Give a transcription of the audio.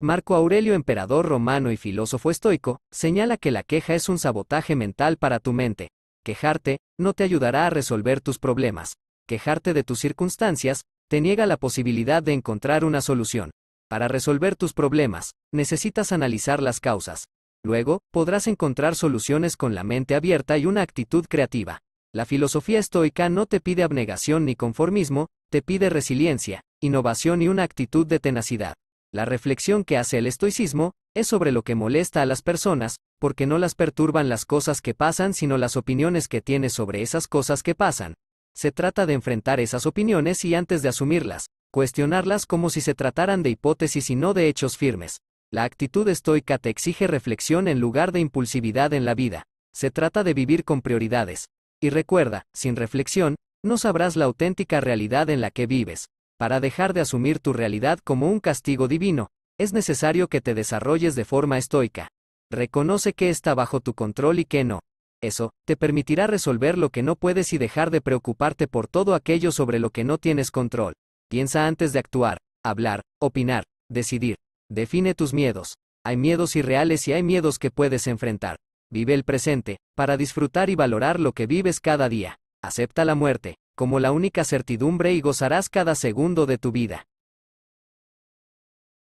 Marco Aurelio, emperador romano y filósofo estoico, señala que la queja es un sabotaje mental para tu mente. Quejarte no te ayudará a resolver tus problemas. Quejarte de tus circunstancias te niega la posibilidad de encontrar una solución. Para resolver tus problemas, necesitas analizar las causas. Luego, podrás encontrar soluciones con la mente abierta y una actitud creativa. La filosofía estoica no te pide abnegación ni conformismo, te pide resiliencia, innovación y una actitud de tenacidad. La reflexión que hace el estoicismo es sobre lo que molesta a las personas, porque no las perturban las cosas que pasan, sino las opiniones que tiene sobre esas cosas que pasan. Se trata de enfrentar esas opiniones y antes de asumirlas, cuestionarlas como si se trataran de hipótesis y no de hechos firmes. La actitud estoica te exige reflexión en lugar de impulsividad en la vida. Se trata de vivir con prioridades. Y recuerda, sin reflexión, no sabrás la auténtica realidad en la que vives. Para dejar de asumir tu realidad como un castigo divino, es necesario que te desarrolles de forma estoica. Reconoce que está bajo tu control y qué no. Eso, te permitirá resolver lo que no puedes y dejar de preocuparte por todo aquello sobre lo que no tienes control. Piensa antes de actuar, hablar, opinar, decidir. Define tus miedos. Hay miedos irreales y hay miedos que puedes enfrentar. Vive el presente, para disfrutar y valorar lo que vives cada día. Acepta la muerte, como la única certidumbre y gozarás cada segundo de tu vida.